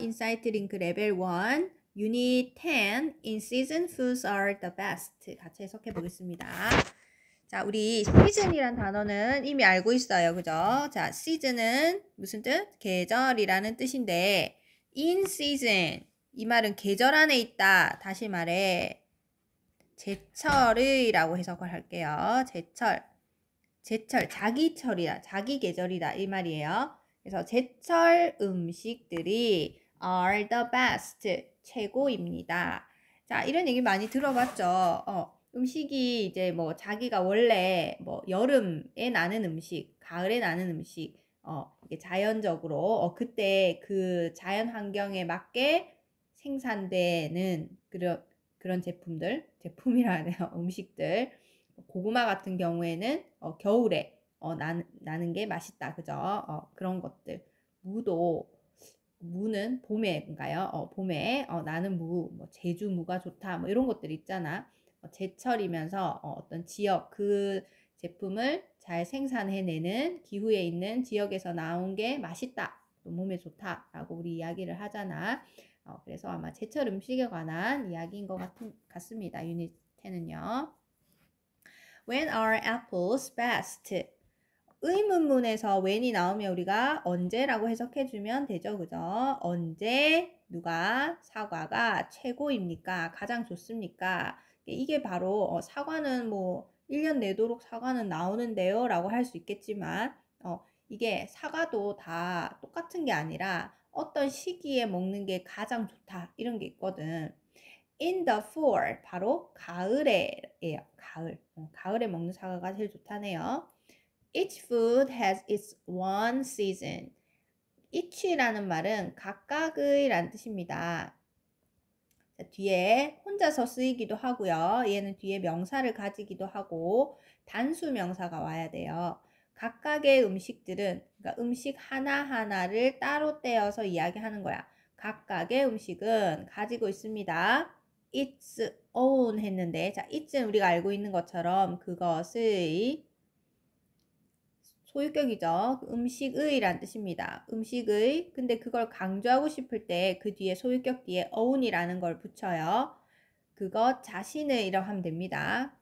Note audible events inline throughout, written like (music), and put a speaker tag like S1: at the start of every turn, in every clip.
S1: 인사이트 링크 레벨 1 유닛 10 In season foods are the best 같이 해석해 보겠습니다. 자, 우리 시즌이란 단어는 이미 알고 있어요. 그죠? 자, 시즌은 무슨 뜻? 계절이라는 뜻인데 in season 이 말은 계절 안에 있다. 다시 말해 제철의라고 해석을 할게요. 제철. 제철, 자기철이야 자기 계절이다. 이 말이에요. 그래서 제철 음식들이 are the best. 최고입니다. 자, 이런 얘기 많이 들어봤죠. 어, 음식이 이제 뭐 자기가 원래 뭐 여름에 나는 음식, 가을에 나는 음식, 어, 이게 자연적으로 어, 그때 그 자연 환경에 맞게 생산되는 그런 그런 제품들, 제품이라 하네요. (laughs) 음식들. 고구마 같은 경우에는 어, 겨울에 어, 나는, 나는 게 맛있다. 그죠? 어, 그런 것들. 무도 무는 봄에인가요? 어, 봄에 어, 나는 무, 뭐 제주 무가 좋다, 뭐 이런 것들 있잖아. 어, 제철이면서 어, 어떤 지역 그 제품을 잘 생산해내는 기후에 있는 지역에서 나온 게 맛있다, 또 몸에 좋다라고 우리 이야기를 하잖아. 어, 그래서 아마 제철 음식에 관한 이야기인 것 같은, 같습니다. 유닛 10은요. When are apples best? 의문문에서 when이 나오면 우리가 언제라고 해석해 주면 되죠. 그죠? 언제 누가 사과가 최고입니까? 가장 좋습니까? 이게 바로 어, 사과는 뭐 1년 내도록 사과는 나오는데요. 라고 할 수 있겠지만 어, 이게 사과도 다 똑같은 게 아니라 어떤 시기에 먹는 게 가장 좋다 이런 게 있거든. In the fall 바로 가을에 가을 어, 가을에 먹는 사과가 제일 좋다네요. Each food has its one season. each라는 말은 각각의 라는 뜻입니다. 뒤에 혼자서 쓰이기도 하고요. 얘는 뒤에 명사를 가지기도 하고 단수 명사가 와야 돼요. 각각의 음식들은 그러니까 음식 하나하나를 따로 떼어서 이야기하는 거야. 각각의 음식은 가지고 있습니다. its own 했는데 자, its는 우리가 알고 있는 것처럼 그것의 소유격이죠. 그 음식의란 뜻입니다. 음식의. 근데 그걸 강조하고 싶을 때 그 뒤에 소유격 뒤에 어운이라는 걸 붙여요. 그것 자신의 이라고 하면 됩니다.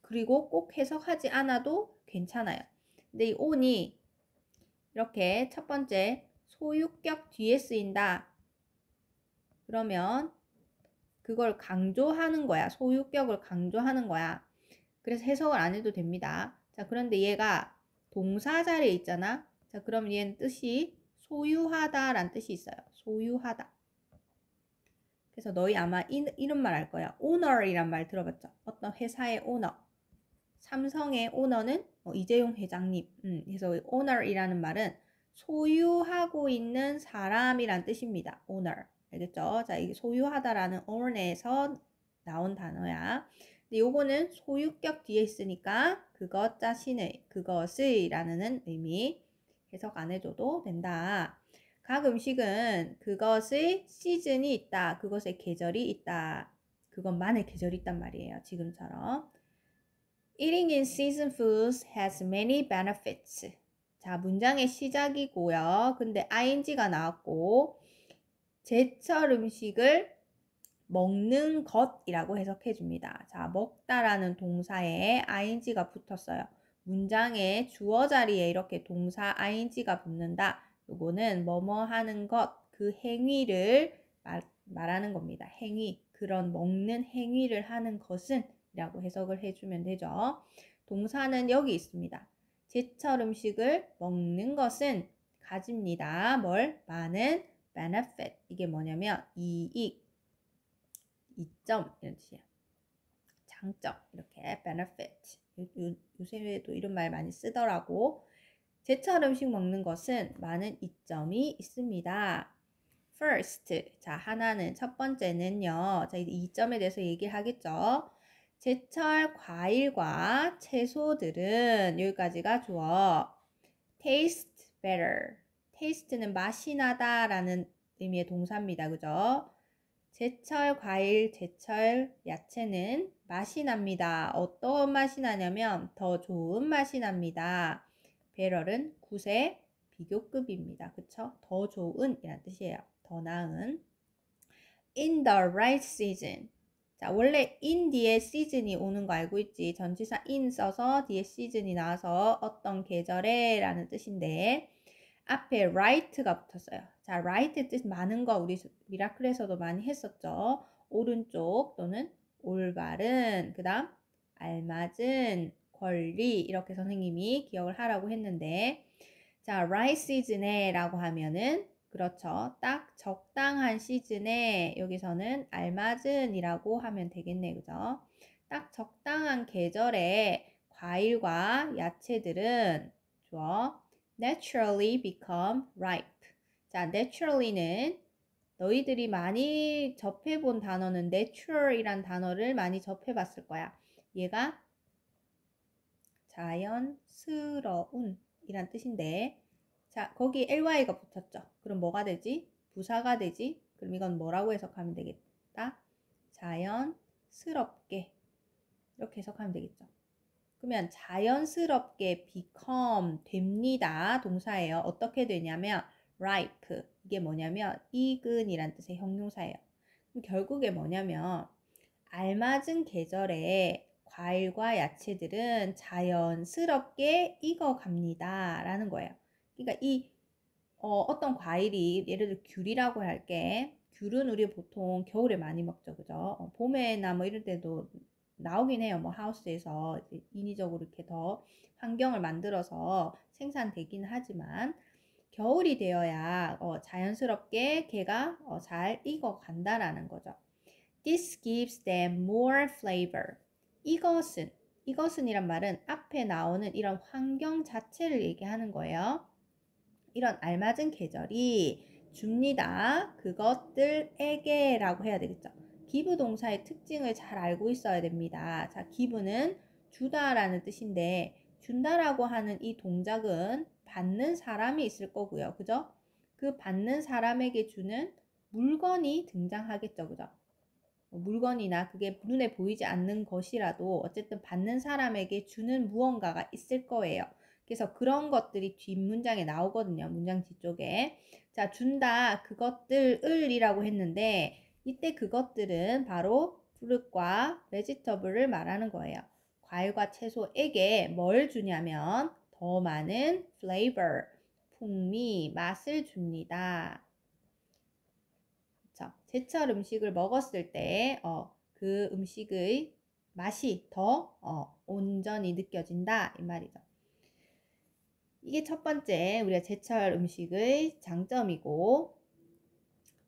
S1: 그리고 꼭 해석하지 않아도 괜찮아요. 근데 이 온이 이렇게 첫 번째 소유격 뒤에 쓰인다. 그러면 그걸 강조하는 거야. 소유격을 강조하는 거야. 그래서 해석을 안 해도 됩니다. 자, 그런데 얘가 동사자리에 있잖아. 자, 그럼 얘는 뜻이 소유하다란 뜻이 있어요. 소유하다. 그래서 너희 아마 이, 이런 말 할 거야. 오너이란 말 들어봤죠? 어떤 회사의 오너. 삼성의 오너는 뭐 어, 이재용 회장님. 음, 그래서 오너이라는 말은 소유하고 있는 사람이란 뜻입니다. 오너. 알겠죠? 자, 이게 소유하다라는 o w 에서 나온 단어야. 근데 요거는 소유격 뒤에 있으니까 그것 자신의, 그것의 라는 의미 해석 안 해줘도 된다. 각 음식은 그것의 시즌이 있다. 그것의 계절이 있다. 그것만의 계절이 있단 말이에요. 지금처럼. Eating in season foods has many benefits. 자, 문장의 시작이고요. 근데 ing가 나왔고, 제철 음식을 먹는 것이라고 해석해 줍니다. 자, 먹다라는 동사에 ing가 붙었어요. 문장의 주어 자리에 이렇게 동사 ing가 붙는다. 요거는 뭐뭐 하는 것, 그 행위를 말, 말하는 겁니다. 행위, 그런 먹는 행위를 하는 것은 이라고 해석을 해주면 되죠. 동사는 여기 있습니다. 제철 음식을 먹는 것은 가집니다. 뭘? 많은 benefit. 이게 뭐냐면 이익, 이점 이런 뜻이에요. 장점 이렇게 benefit 요, 요새도 이런 말 많이 쓰더라고. 제철 음식 먹는 것은 많은 이점이 있습니다. First 자 하나는 첫 번째는요. 자 이제 이점에 대해서 얘기하겠죠. 제철 과일과 채소들은 여기까지가 주어 taste better. taste는 맛이 나다라는 의미의 동사입니다. 그죠? 제철 과일, 제철 야채는 맛이 납니다. 어떤 맛이 나냐면 더 좋은 맛이 납니다. 배럴은 9세 비교급입니다. 그쵸? 더 좋은 이란 뜻이에요. 더 나은. In the right season. 자, 원래 in 뒤에 season이 오는 거 알고 있지. 전치사 in 써서 뒤에 season이 나와서 어떤 계절에 라는 뜻인데 앞에 right가 붙었어요. 자, right의 뜻 많은 거 우리 미라클에서도 많이 했었죠. 오른쪽 또는 올바른, 그 다음 알맞은, 권리 이렇게 선생님이 기억을 하라고 했는데 자, right 시즌에 라고 하면은 그렇죠. 딱 적당한 시즌에 여기서는 알맞은이라고 하면 되겠네. 그죠? 딱 적당한 계절에 과일과 야채들은 좋아. naturally become ripe. 자, naturally는 너희들이 많이 접해본 단어는 natural이란 단어를 많이 접해봤을 거야. 얘가 자연스러운 이란 뜻인데 자 거기 ly가 붙었죠. 그럼 뭐가 되지? 부사가 되지? 그럼 이건 뭐라고 해석하면 되겠다? 자연스럽게 이렇게 해석하면 되겠죠. 그러면 자연스럽게 become 됩니다. 동사예요. 어떻게 되냐면 ripe 이게 뭐냐면 익은이란 뜻의 형용사예요. 결국에 뭐냐면 알맞은 계절에 과일과 야채들은 자연스럽게 익어갑니다. 라는 거예요. 그러니까 이 어, 떤 과일이 예를 들어 귤이라고 할게 귤은 우리 보통 겨울에 많이 먹죠. 그죠? 어, 봄에나 뭐 이럴 때도 나오긴 해요. 뭐 하우스에서 인위적으로 이렇게 더 환경을 만들어서 생산되긴 하지만 겨울이 되어야 어, 자연스럽게 개가 어, 잘 익어간다라는 거죠. This gives them more flavor. 이것은, 이것은이란 말은 앞에 나오는 이런 환경 자체를 얘기하는 거예요. 이런 알맞은 계절이 줍니다. 그것들에게 라고 해야 되겠죠. 기부 동사의 특징을 잘 알고 있어야 됩니다. 자, 기부는 주다라는 뜻인데, 준다라고 하는 이 동작은 받는 사람이 있을 거고요. 그죠? 그 받는 사람에게 주는 물건이 등장하겠죠. 그죠? 뭐 물건이나 그게 눈에 보이지 않는 것이라도 어쨌든 받는 사람에게 주는 무언가가 있을 거예요. 그래서 그런 것들이 뒷문장에 나오거든요. 문장 뒤쪽에. 자, 준다, 그것들을 이라고 했는데, 이때 그것들은 바로 브루과 베지터블을 말하는 거예요. 과일과 채소에게 뭘 주냐면 더 많은 flavor, 풍미, 맛을 줍니다. 그쵸? 제철 음식을 먹었을 때, 어, 음식의 맛이 더 어, 온전히 느껴진다. 이 말이죠. 이게 첫 번째 우리가 제철 음식의 장점이고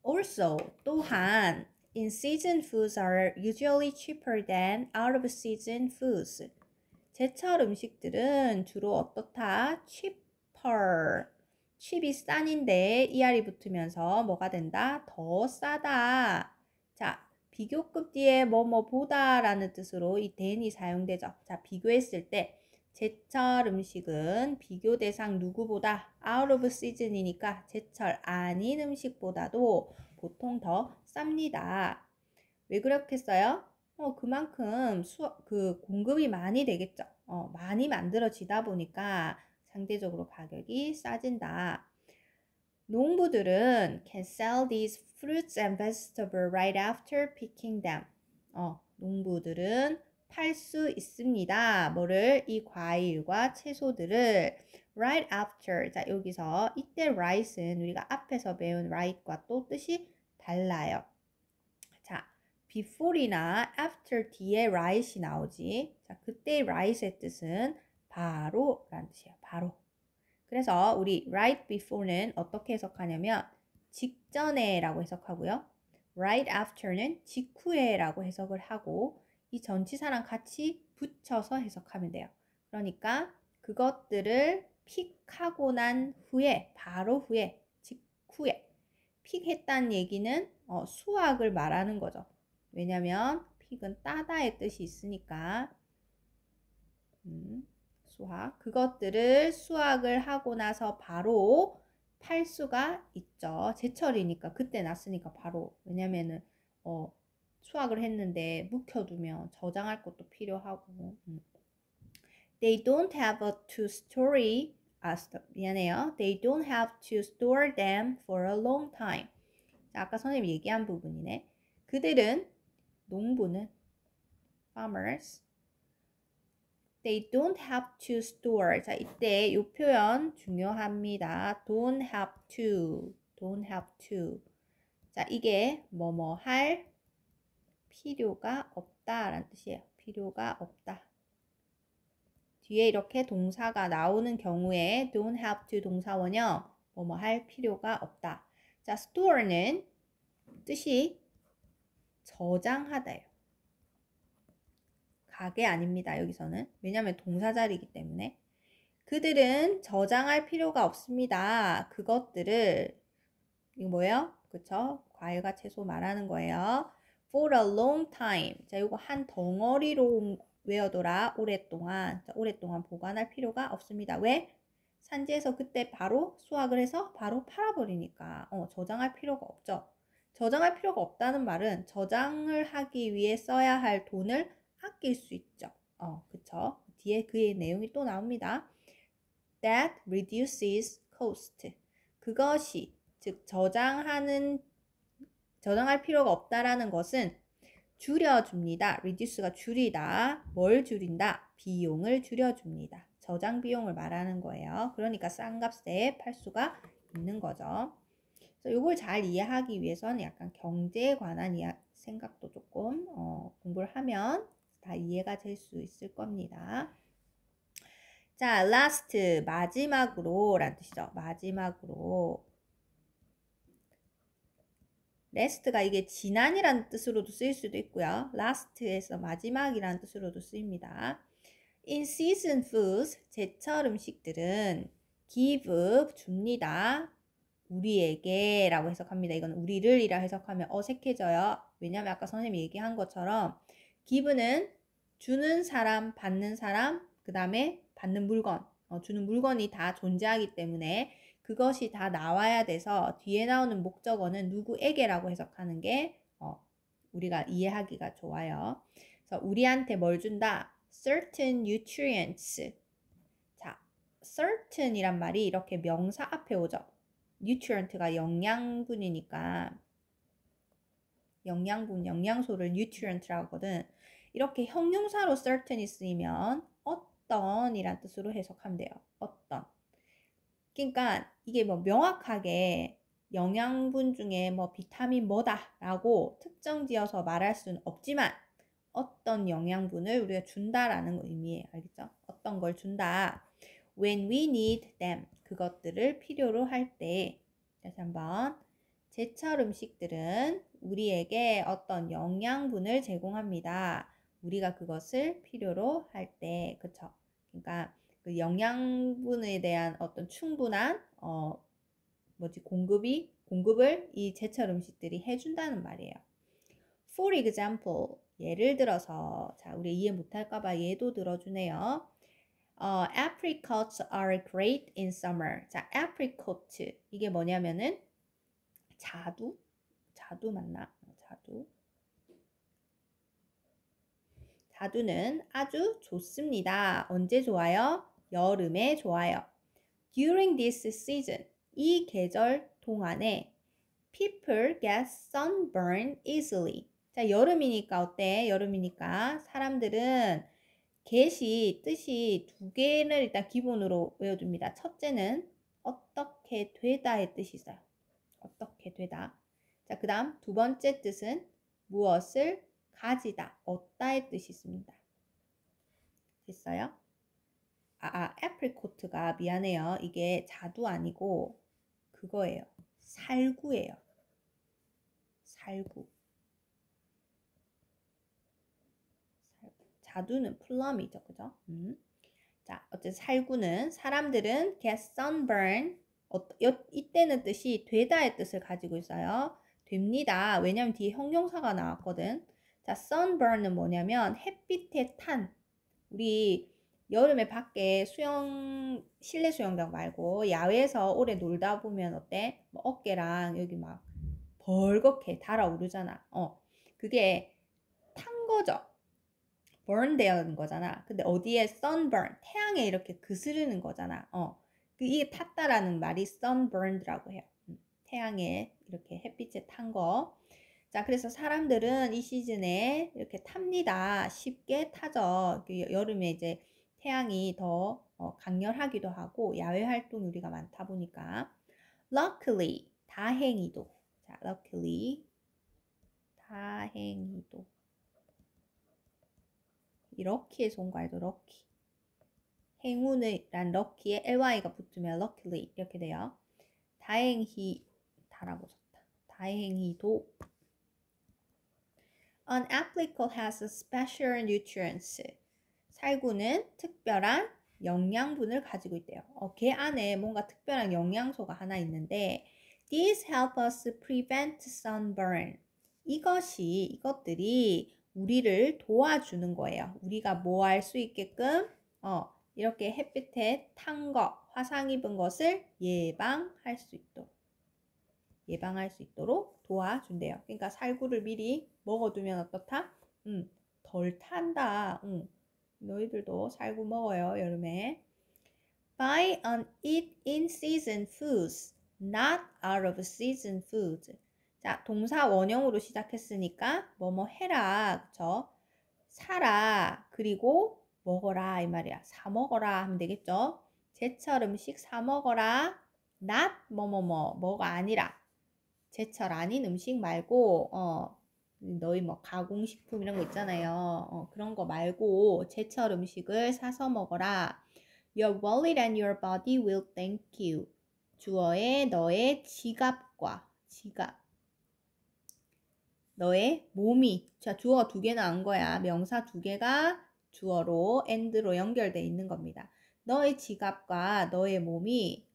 S1: also 또한 in season foods are usually cheaper than out of season foods 제철 음식들은 주로 어떻다? cheaper. 칩이 싼인데 er이 붙으면서 뭐가 된다? 더 싸다. 자, 비교급 뒤에 뭐뭐 보다 라는 뜻으로 이 t e n 이 사용되죠. 자, 비교했을 때 제철 음식은 비교 대상 누구보다 out of season이니까 제철 아닌 음식보다도 보통 더 쌉니다. 왜 그렇겠어요? 어, 그만큼 수, 그 공급이 많이 되겠죠. 어, 많이 만들어지다 보니까 상대적으로 가격이 싸진다. 농부들은 can sell these fruits and vegetables right after picking them. 어, 농부들은 팔 수 있습니다. 뭐를? 이 과일과 채소들을 right after. 자, 여기서 이때 rice는 우리가 앞에서 배운 right과 또 뜻이 달라요. before이나 after 뒤에 right이 나오지. 자, 그때 right의 뜻은 바로 라는 뜻이에요. 바로. 그래서 우리 right before는 어떻게 해석하냐면 직전에 라고 해석하고요. right after는 직후에 라고 해석을 하고 이 전치사랑 같이 붙여서 해석하면 돼요. 그러니까 그것들을 픽하고 난 후에, 바로 후에, 직후에 픽했다는 얘기는 어, 수학을 말하는 거죠. 왜냐면 픽은 따다의 뜻이 있으니까 음, 수학 그것들을 수학을 하고 나서 바로 팔 수가 있죠. 제철이니까 그때 났으니까 바로 왜냐면은 어, 수학을 했는데 묵혀두면 저장할 것도 필요하고 음. They don't have a to story 아, 미안해요. They don't have to store them for a long time. 아까 선생님 얘기한 부분이네. 그들은 농부는 farmers they don't have to store 자 이때 이 표현 중요합니다 don't have to don't have to 자 이게 뭐뭐 할 필요가 없다 라는 뜻이에요 필요가 없다 뒤에 이렇게 동사가 나오는 경우에 don't have to 동사 원형 뭐뭐 할 필요가 없다 자 store는 뜻이 저장하다요 가게 아닙니다. 여기서는. 왜냐하면 동사자리이기 때문에. 그들은 저장할 필요가 없습니다. 그것들을 이거 뭐예요? 그쵸? 과일과 채소 말하는 거예요. For a long time. 자, 이거 한 덩어리로 외워둬라. 오랫동안. 자, 오랫동안 보관할 필요가 없습니다. 왜? 산지에서 그때 바로 수확을 해서 바로 팔아버리니까. 어, 저장할 필요가 없죠. 저장할 필요가 없다는 말은 저장을 하기 위해 써야 할 돈을 아낄 수 있죠. 어, 그쵸? 뒤에 그의 내용이 또 나옵니다. That reduces cost. 그것이 즉 저장하는 저장할 필요가 없다라는 것은 줄여줍니다. reduce가 줄이다. 뭘 줄인다? 비용을 줄여줍니다. 저장 비용을 말하는 거예요. 그러니까 싼 값에 팔 수가 있는 거죠. 그래서 이걸 잘 이해하기 위해서는 약간 경제에 관한 이야, 생각도 조금 어, 공부를 하면 다 이해가 될 수 있을 겁니다. 자, last 마지막으로 라는 뜻이죠. 마지막으로 last가 이게 지난이라는 뜻으로도 쓰일 수도 있고요. last에서 마지막이라는 뜻으로도 쓰입니다. In season foods, 제철 음식들은 give, 줍니다. 우리에게 라고 해석합니다. 이건 우리를 이라 해석하면 어색해져요. 왜냐하면 아까 선생님이 얘기한 것처럼 기분은 주는 사람, 받는 사람, 그 다음에 받는 물건, 어, 주는 물건이 다 존재하기 때문에 그것이 다 나와야 돼서 뒤에 나오는 목적어는 누구에게라고 해석하는 게 어, 우리가 이해하기가 좋아요. 그래서 우리한테 뭘 준다? certain nutrients. 자, certain이란 말이 이렇게 명사 앞에 오죠. nutrient가 영양분이니까 영양분, 영양소를 nutrient라고 하거든. 이렇게 형용사로 certain이 쓰이면 어떤 이란 뜻으로 해석하면 돼요. 어떤. 그러니까 이게 뭐 명확하게 영양분 중에 뭐 비타민 뭐다라고 특정 지어서 말할 수는 없지만 어떤 영양분을 우리가 준다라는 의미예요. 알겠죠? 어떤 걸 준다. When we need them. 그것들을 필요로 할 때. 다시 한번. 제철 음식들은 우리에게 어떤 영양분을 제공합니다. 우리가 그것을 필요로 할 때. 그쵸? 그러니까 그 영양분에 대한 어떤 충분한, 어, 뭐지, 공급이, 공급을 이 제철 음식들이 해준다는 말이에요. For example, 예를 들어서, 자, 우리 이해 못할까봐 예도 들어주네요. 어, apricots are great in summer. 자, apricot 이게 뭐냐면은 자두 자두 맞나? 자두 자두는 아주 좋습니다. 언제 좋아요? 여름에 좋아요. During this season, 이 계절 동안에 people get sunburn easily. 자, 여름이니까 어때? 여름이니까 사람들은 get이 뜻이 두 개를 일단 기본으로 외워줍니다. 첫째는 어떻게 되다의 뜻이 있어요. 어떻게 되다. 자, 그 다음 두 번째 뜻은 무엇을 가지다, 얻다의 뜻이 있습니다. 됐어요? 아, 아, 애플코트가 미안해요. 이게 자두 아니고 그거예요. 살구예요. 살구. 다두는 플럼이죠. 그죠? 음. 자, 어쨌든 살구는 사람들은 get sunburn 어, 이때는 뜻이 되다의 뜻을 가지고 있어요. 됩니다. 왜냐면 뒤에 형용사가 나왔거든. 자, sunburn은 뭐냐면 햇빛에 탄 우리 여름에 밖에 수영 실내 수영장 말고 야외에서 오래 놀다 보면 어때? 뭐 어깨랑 여기 막 벌겋게 달아오르잖아. 어. 그게 탄 거죠. burn되는 거잖아. 근데 어디에 sunburn, 태양에 이렇게 그스르는 거잖아. 어. 이게 탔다라는 말이 sunburned라고 해요. 음, 태양에 이렇게 햇빛에 탄 거. 자, 그래서 사람들은 이 시즌에 이렇게 탑니다. 쉽게 타죠. 그 여름에 이제 태양이 더 어, 강렬하기도 하고 야외 활동유리가 많다 보니까 luckily 다행히도 자, luckily 다행히도 이럭키의손온거알 럭키. 행운의란 럭키에 ly가 붙으면 luckily 이렇게 돼요. 다행히 다라고 썼다. 다행히도 An apple has a special nutrients. 살구는 특별한 영양분을 가지고 있대요. 어, 걔 안에 뭔가 특별한 영양소가 하나 있는데 These help us prevent sunburn. 이것이 이것들이 우리를 도와주는 거예요. 우리가 뭐 할 수 있게끔 어, 이렇게 햇빛에 탄 것, 화상 입은 것을 예방할 수 있도록 예방할 수 있도록 도와준대요. 그러니까 살구를 미리 먹어두면 어떻다? 음, 덜 탄다. 음, 너희들도 살구 먹어요, 여름에. Buy and eat in season foods, not out of season foods. 자, 동사 원형으로 시작했으니까 뭐뭐 해라. 그쵸? 사라. 그리고 먹어라. 이 말이야. 사 먹어라 하면 되겠죠? 제철 음식 사 먹어라. not 뭐뭐뭐 뭐가 아니라 제철 아닌 음식 말고 어 너희 뭐 가공식품 이런 거 있잖아요. 어, 그런 거 말고 제철 음식을 사서 먹어라. Your wallet and your body will thank you. 주어에 너의 지갑과 지갑 너의 몸이 자주어두 개나 온 거야. 명사 두 개가 주어로 and로 연결돼 있는 겁니다. 너의 지갑과 너의 몸이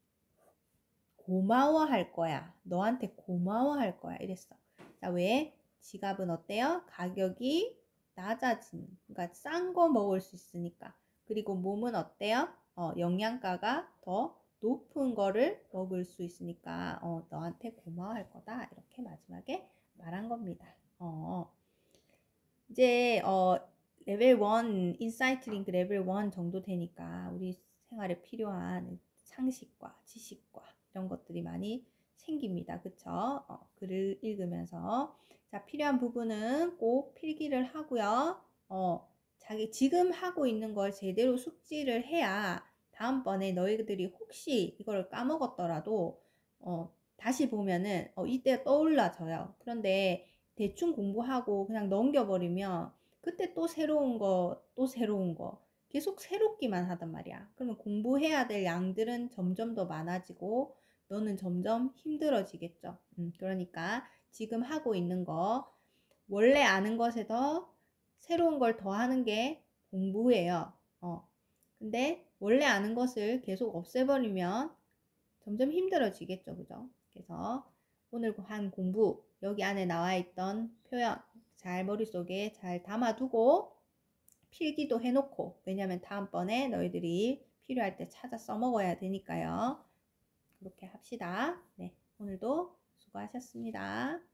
S1: 고마워할 거야. 너한테 고마워할 거야. 이랬어. 자, 왜? 지갑은 어때요? 가격이 낮아진 그러니까 싼 거 먹을 수 있으니까. 그리고 몸은 어때요? 어, 영양가가 더 높은 거를 먹을 수 있으니까 어, 너한테 고마워할 거다. 이렇게 마지막에 말한 겁니다. 어, 이제 어, 레벨 1, 인사이트 링크 레벨 1 정도 되니까 우리 생활에 필요한 상식과 지식과 이런 것들이 많이 생깁니다. 그쵸? 어, 글을 읽으면서. 자, 필요한 부분은 꼭 필기를 하고요. 어, 자기 지금 하고 있는 걸 제대로 숙지를 해야 다음번에 너희들이 혹시 이걸 까먹었더라도 어, 다시 보면은 어, 이때 떠올라져요. 그런데 대충 공부하고 그냥 넘겨버리면 그때 또 새로운 거, 또 새로운 거 계속 새롭기만 하단 말이야. 그러면 공부해야 될 양들은 점점 더 많아지고 너는 점점 힘들어지겠죠. 음, 그러니까 지금 하고 있는 거 원래 아는 것에 더 새로운 걸 더하는 게 공부예요. 어. 근데 원래 아는 것을 계속 없애버리면 점점 힘들어지겠죠, 그죠? 그래서 오늘 한 공부 여기 안에 나와 있던 표현 잘 머릿속에 잘 담아두고 필기도 해놓고 왜냐면 다음번에 너희들이 필요할 때 찾아 써먹어야 되니까요. 그렇게 합시다. 네, 오늘도 수고하셨습니다.